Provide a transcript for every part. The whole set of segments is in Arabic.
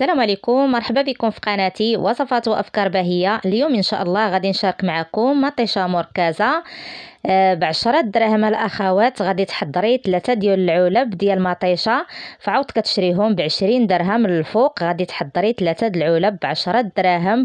السلام عليكم مرحبا بكم في قناتي وصفات وافكار باهيه اليوم ان شاء الله غادي نشارك معكم مطيشه مركزه بعشرة دراهم الاخوات غادي تحضري ثلاثه ديال العلب ديال مطيشه فعاود كتشريهم بعشرين درهم للفوق غادي تحضري ثلاثه د العلب بعشرة دراهم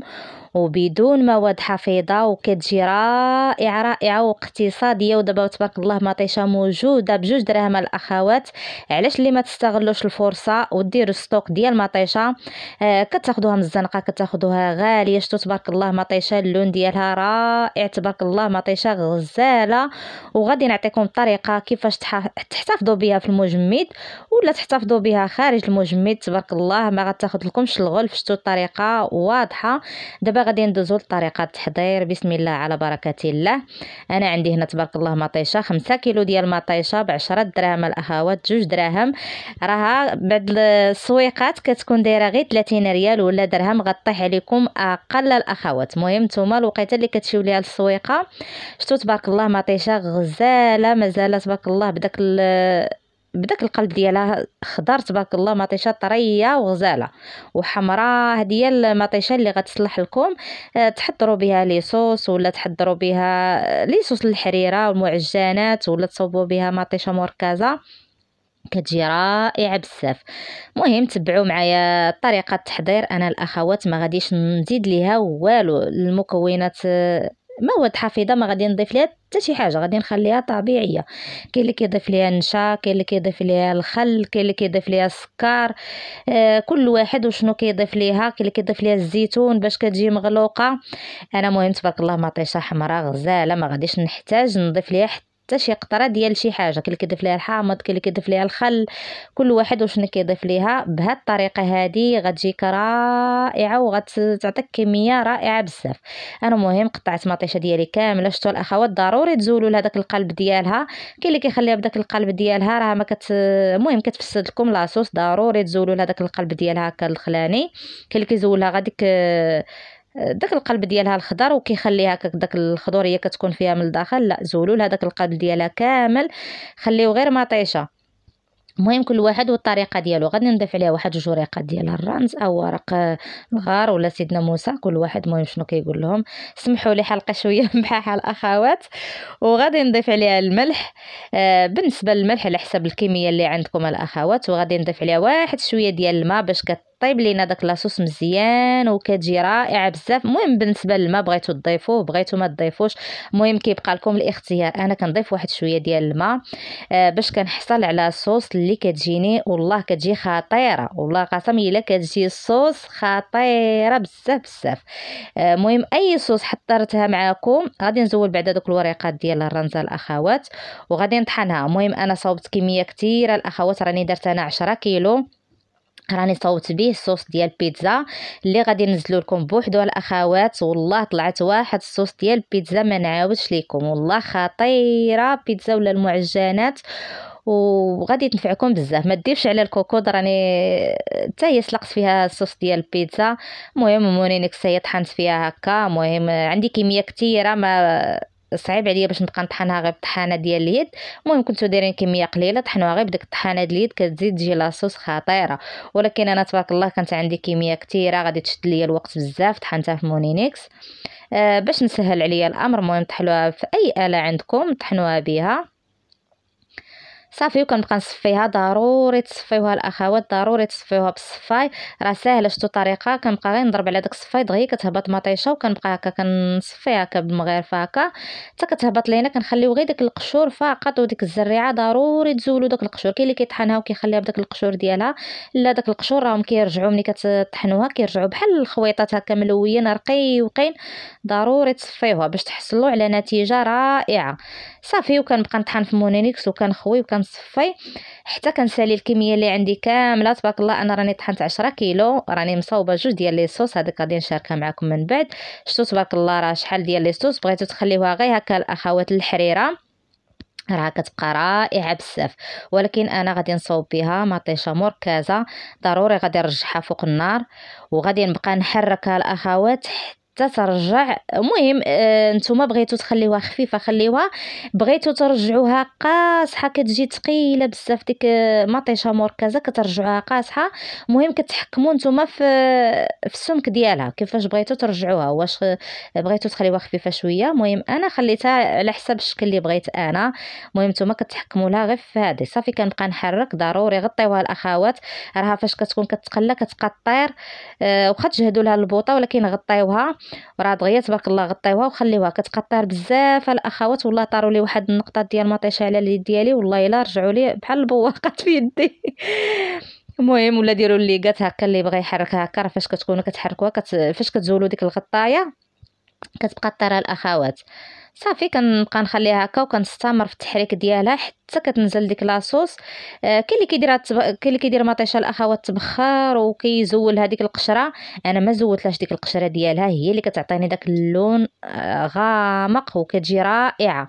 وبدون مواد حفيظه وكتجي رائعه رائعه واقتصاديه ودابا تبارك الله مطيشه موجوده بجوج دراهم الاخوات علاش اللي ما تستغلوش الفرصه وديروا ستوك ديال مطيشه آه كتاخدوها من الزنقه كتاخدوها غاليه شتو تبارك الله مطيشه اللون ديالها رائع تبارك الله مطيشه غزال سهله وغادي نعطيكم الطريقه كيفاش تحتفظوا بها في المجمد ولا تحتفظوا بها خارج المجمد تبارك الله ما غتاخذ لكمش الغلف شفتوا الطريقه واضحه دابا غادي ندوزو لطريقه التحضير بسم الله على بركه الله انا عندي هنا تبارك الله مطيشه 5 كيلو ديال المطيشه ب 10 دراهم الاخوات جوج دراهم راها بعد السويقات كتكون دايره غير 30 ريال ولا درهم غطيح عليكم اقل الاخوات مهم نتوما الوقيته اللي كتمشيو ليها للسويقه شفتوا تبارك الله مطيشه غزاله مازال تبارك الله بداك بداك القلب ديالها خضر تبارك الله مطيشه طريه وغزاله وحمراء هذه المطيشه اللي غتصلح لكم آه، تحضروا بها لي صوص ولا تحضروا بها آه، لي صوص الحريره والمعجنات ولا تصوبوا بها مطيشه مركزه كتجي رائعه بزاف مهم تبعوا معايا طريقه التحضير انا الاخوات ما غاديش نزيد ليها والو المكونات آه، مواد حفيظه ما غادي نضيف ليها حتى شي حاجه غادي نخليها طبيعيه كاين اللي كيضيف ليها النشا كاين اللي كيضيف ليها الخل كاين اللي كيضيف ليها السكر آه كل واحد وشنو كيضيف ليها كاين اللي كيضيف ليها الزيتون باش كتجي مغلوقه انا مهم تبارك الله مطيشه حمراء غزاله ما غاديش نحتاج نضيف ليها حتى حتى شي قطره ديال شي حاجه كاين اللي كيضيف ليها الحامض كاين اللي كيضيف ليها الخل كل واحد وشنو كيضيف ليها بهذه الطريقه هذه غتجيك رائعه وغتعطيك كميه رائعه بزاف انا مهم قطعت مطيشه ديالي كامله شتو الاخوات ضروري تزولوا لهذاك القلب ديالها كاين اللي كيخليها بداك القلب ديالها راه ما كت المهم كتفسد لكم لاصوص ضروري تزولوا لهذاك القلب ديالها هكا الخلاني كاين اللي كيزولها غاديك داك القلب ديالها الخضر وكيخليها داك الخضوريه كتكون فيها من الداخل لا زولوا لها داك القلب ديالها كامل خليه غير مطيشه المهم كل واحد والطريقه ديالو غادي نضيف عليها واحد جوج ورقه ديال الرمز او ورق الغار ولا سيدنا موسى كل واحد مهم شنو كيقول لهم سمحوا لي حلقه شويه بحالها الاخوات وغادي نضيف عليها الملح آه، بالنسبه للملح على حسب الكميه اللي عندكم الاخوات وغادي نضيف عليها واحد شويه ديال الماء باش كت طيب لينا داك لاصوص مزيان وكتجي رائعه بزاف المهم بالنسبه للماء بغيتو تضيفوه بغيتو ما تضيفوش المهم كيبقى لكم الاختيار انا كنضيف واحد شويه ديال الماء آه، باش كنحصل على صوص اللي كتجيني والله كتجي خطيره والله قسم الا كتجي الصوص خطيره بزاف بزاف آه، المهم اي صوص حضرتها معكم غادي نزول بعدا دوك الوريقات ديال الرنزه الاخوات وغادي نطحنها المهم انا صوبت كميه كثيره الاخوات راني درت انا 10 كيلو راني صوت به الصوص ديال البيتزا اللي غادي نزلو لكم بوحدو الاخوات والله طلعت واحد الصوص ديال البيتزا ما نعاودش ليكم والله خطيره بيتزا ولا المعجنات وغادي تنفعكم بزاف ما ديرش على الكوكود راني حتى هي سلقت فيها الصوص ديال البيتزا المهم مورينك هي طحنت فيها هكا المهم عندي كميه كثيره ما صعيب عليا باش نبقى نطحنها غير بطحانه ديال اليد المهم كنتو دايرين كميه قليله طحنوها غير بديك الطحانه ديال اليد كتزيد تجي لاصوص خطيره ولكن انا تبارك الله كانت عندي كميه كثيره غادي تشد ليا الوقت بزاف طحنتها في مونينيكس آه باش نسهل عليا الامر المهم طحنوها في اي اله عندكم طحنوها بها صافي وكنبقى نصفيها ضروري تصفيوها الاخوات ضروري تصفيوها بالصفاي راه ساهله شتو طريقه كنبقى غير نضرب على داك الصفاي دغيا كتهبط مطيشه وكنبقى هكا كنصفيها هكا بالمغرفه هكا حتى كتهبط لينا كنخليو غير داك القشور فقط وديك الزريعه ضروري تزولوا داك القشور كاين اللي كيطحنها وكيخليها بداك القشور ديالها لا داك القشور راهم كيرجعوا ملي كتطحنوها كيرجعوا بحال الخويطات هكا ملويين رقيقين ضروري تصفيوها باش تحصلوا على نتيجه رائعه صافي وكنبقى نطحن في مونينيكس وكنخوي وكن مصفي حتى كنسالي الكميه اللي عندي كامله تبارك الله انا راني طحنت 10 كيلو راني مصاوبه جوج ديال لي صوص هذيك غادي نشاركها معكم من بعد شتو تبارك الله راه شحال ديال لي صوص بغيتو تخليوها غير هكا الاخوات الحريره راه كتبقى رائعه بزاف ولكن انا غادي نصوب بها مطيشه مركزه ضروري غادي نرجعها فوق النار وغادي نبقى نحركها الاخوات حتى تترجع المهم آه، نتوما بغيتو تخليوها خفيفه خليوها بغيتو ترجعوها قاصحه كتجي ثقيله بزاف ديك آه، مطيشه مركزه كترجعوها قاصحه المهم كتحكموا نتوما في في السمك ديالها كيفاش بغيتو ترجعوها واش آه، بغيتو تخليوها خفيفه شويه المهم انا خليتها على حسب الشكل اللي بغيت انا المهم نتوما كتحكموا لها غير في هذه صافي كنبقى نحرك ضروري غطيوها الاخوات راها فاش كتكون كتقلى كتقطير طير وخا تجهدوا لها البوطه ولكن غطيوها وراه دغيا تبارك الله غطيوها وخليوها كتقطر بزاف الاخوات والله طاروا لي واحد النقطه ديال مطيشه على اليد ديالي والله الا رجعوا لي بحال البواقات في يدي المهم ولا ديروا لي قات هكا اللي بغى يحركها هكا فاش كتكونوا كتحركوها كت... فاش كتزولوا ديك الغطايه كتبقى ترى الاخوات صافي كنبقى نخليها هكا وكنستمر في التحريك ديالها حتى كتنزل ديك لاصوص آه كاين اللي كيدير تب... كاين اللي كيدير مطيشه الاخوات تبخر وكيزول هذيك القشره انا ما زولتلاش ديك القشره ديالها هي اللي كتعطيني داك اللون آه غامق وكتجي رائعه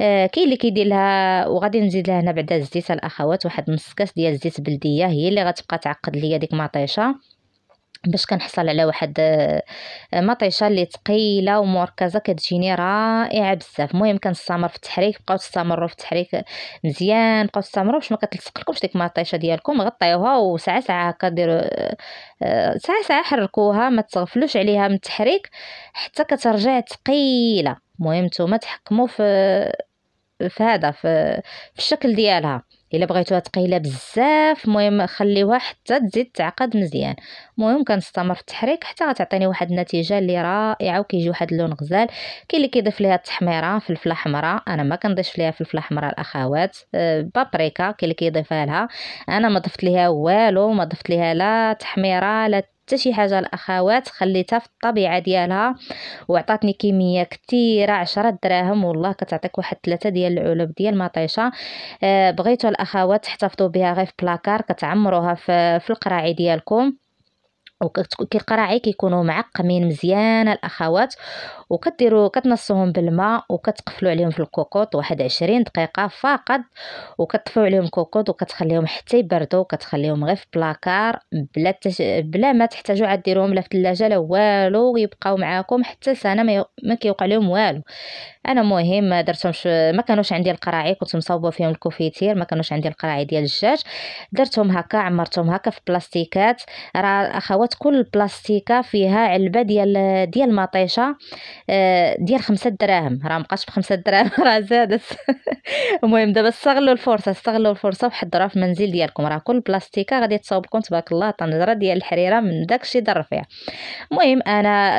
آه كاين اللي كيدير لها وغادي نزيد لها هنا بعدا الزيت الاخوات واحد نص كاس ديال الزيت بلديه هي اللي غتبقى تعقد ليا ديك مطيشه باش كنحصل على واحد آه، مطيشه اللي ثقيله ومركزه كتجيني رائعه بزاف المهم كنستمر في التحريك بقاو تستمروا في التحريك مزيان بقاو تستمروا باش ما لكمش ديك المطيشه ديالكم غطيوها وساعه ساعه هكا ديروا آه، ساعه ساعه حركوها ما تغفلوش عليها من التحريك حتى كترجع ثقيله المهم نتوما تحكموا في في هذا في, في الشكل ديالها الا بغيتوها ثقيله بزاف المهم خليوها حتى تزيد تعقد مزيان المهم كنستمر في التحريك حتى غتعطيني واحد النتيجه اللي رائعه وكيجي واحد اللون غزال كاين اللي كيضيف ليها التحميره فلفله حمراء انا ما كنضيفش ليها فلفله حمراء الاخوات أه، بابريكا كاين اللي كيضيفها لها انا ما ضفت ليها والو ما ضفت ليها لا تحميره لا حتى شي حاجه الاخوات خليتها في الطبيعه ديالها وعطاتني كميه كثيره عشرة دراهم والله كتعطيك واحد ثلاثة ديال العلب ديال مطيشه آه بغيتو الاخوات تحتفظوا بها غير في بلاكار كتعمروها في, في القراعي ديالكم وكيقراعي كيكونوا معقمين مزيان الاخوات وكديروا كتنصهم بالماء وكتقفلوا عليهم في الكوكوط واحد عشرين دقيقه فقط وكتطفيو عليهم الكوكوط وكتخليهم حتى يبردوا وكتخليهم غير في بلاكار بلا تش... بلا ما تحتاجوا عاد ديروهم لا في الثلاجه لا والو ويبقاو معاكم حتى سنه ما, ي... ما كيوقع لهم والو انا مهم ما درتهمش ما كانوش عندي القراعي كنت مصوبه فيهم الكوفيتير ما كانوش عندي القراعي ديال الدجاج درتهم هكا عمرتهم هكا في بلاستيكات راه اخوات كل بلاستيكه فيها علبه ديال ديال المطيشه آه، ديال خمسة دراهم راه مبقاش بخمسة دراهم راه زادت المهم دابا استغلوا الفرصه استغلوا الفرصه وحضروها في المنزل ديالكم راه كل بلاستيكه غادي تصاوبكم تبارك الله طنجره ديال الحريره من داكشي ضر فيها المهم انا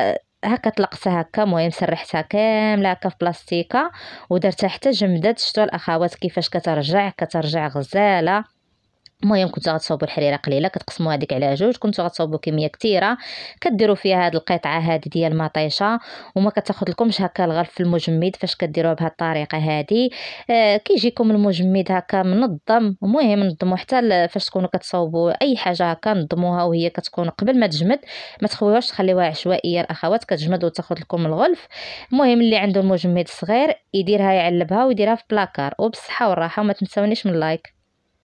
هكا طلقتها هكا المهم سرحتها كامله هكا في بلاستيكه ودرتها حتى جمدات شتو الاخوات كيفاش كترجع كترجع غزاله المهم كنتو غتصاوبو الحريره قليله كتقسموها هذيك على جوج كنتو غتصاوبو كميه كثيره كديروا فيها هاد القطعه هادي ديال المطيشه وما كتاخذ لكمش هكا الغلف في المجمد فاش كديروها بهاد الطريقه هادي آه كيجيكم المجمد هكا منظم المهم نظموا حتى فاش تكونوا كتصاوبوا اي حاجه هكا نظموها وهي كتكون قبل ما تجمد ما تخويوهاش تخليوها عشوائيه الاخوات كتجمد وتاخذ لكم الغلف المهم اللي عنده المجمد صغير يديرها يعلبها ويديرها في بلاكار وبالصحه والراحه وما تنساونيش من لايك